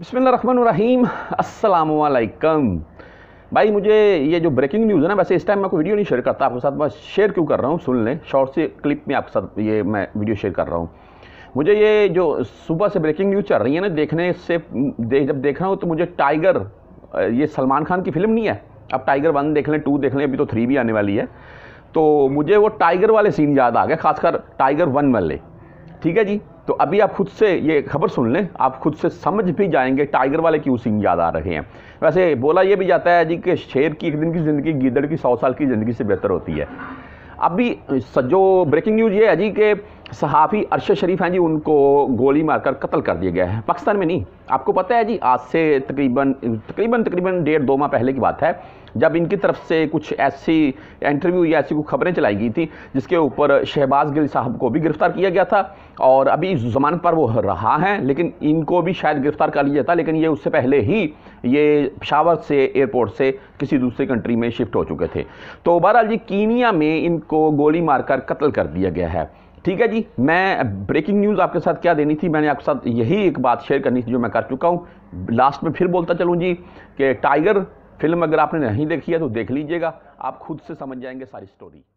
बसमीम अल्लाम भाई मुझे ये जो ब्रेकिंग न्यूज़ है ना वैसे इस टाइम मैं कोई वीडियो नहीं शेयर करता आपके साथ मैं शेयर क्यों कर रहा हूँ सुन लें शॉर्ट से क्लिप में आपके साथ ये मैं वीडियो शेयर कर रहा हूँ मुझे ये जो सुबह से ब्रेकिंग न्यूज़ चल रही है ना देखने से दे, जब देख रहा हूँ तो मुझे टाइगर ये सलमान खान की फ़िल्म नहीं है अब टाइगर वन देख लें टू देख लें अभी तो थ्री भी आने वाली है तो मुझे वो टाइगर वाले सीन याद आ गए खासकर टाइगर वन वाले ठीक है जी तो अभी आप खुद से ये खबर सुन लें आप खुद से समझ भी जाएंगे टाइगर वाले क्यों सीन याद आ रहे हैं वैसे बोला ये भी जाता है जी कि शेर की एक दिन की ज़िंदगी गीदड़ की सौ साल की ज़िंदगी से बेहतर होती है अभी जो ब्रेकिंग न्यूज़ ये है जी कि सहाफ़ी अरशद शरीफ हैं जी उनको गोली मारकर कत्ल कर दिया गया है पाकिस्तान में नहीं आपको पता है जी आज से तकरीबन तकरीबन तकरीबन डेढ़ दो माह पहले की बात है जब इनकी तरफ से कुछ ऐसी इंटरव्यू या ऐसी कुछ खबरें चलाई गई थी जिसके ऊपर शहबाज गिल साहब को भी गिरफ़्तार किया गया था और अभी ज़मानत पर वो रहा है लेकिन इनको भी शायद गिरफ़्तार कर लिया था लेकिन ये उससे पहले ही ये पशावर से एयरपोर्ट से किसी दूसरे कंट्री में शिफ्ट हो चुके थे तो बहरहाल जी कीनिया में इनको गोली मारकर कत्ल कर दिया गया है ठीक है जी मैं ब्रेकिंग न्यूज़ आपके साथ क्या देनी थी मैंने आपके साथ यही एक बात शेयर करनी थी जो मैं कर चुका हूँ लास्ट में फिर बोलता चलूँ जी कि टाइगर फिल्म अगर आपने नहीं देखी है तो देख लीजिएगा आप खुद से समझ जाएंगे सारी स्टोरी